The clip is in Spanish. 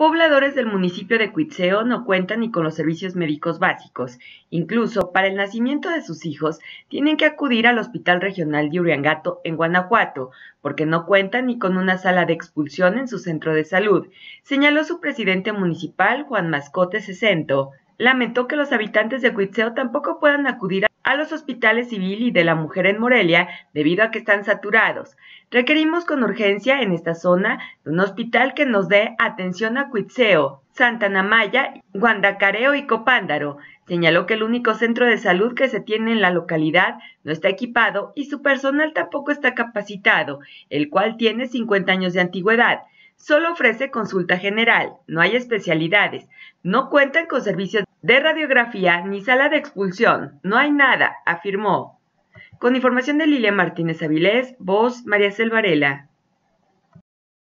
pobladores del municipio de Cuitzeo no cuentan ni con los servicios médicos básicos. Incluso para el nacimiento de sus hijos tienen que acudir al Hospital Regional de Uriangato en Guanajuato, porque no cuentan ni con una sala de expulsión en su centro de salud, señaló su presidente municipal Juan Mascote Sesento. Lamentó que los habitantes de Cuitzeo tampoco puedan acudir a los hospitales civil y de la mujer en Morelia debido a que están saturados. Requerimos con urgencia en esta zona un hospital que nos dé atención a Cuitseo, Namaya Guandacareo y Copándaro. Señaló que el único centro de salud que se tiene en la localidad no está equipado y su personal tampoco está capacitado, el cual tiene 50 años de antigüedad. Solo ofrece consulta general, no hay especialidades, no cuentan con servicios de radiografía ni sala de expulsión, no hay nada, afirmó. Con información de Lilia Martínez Avilés, voz María Selvarela.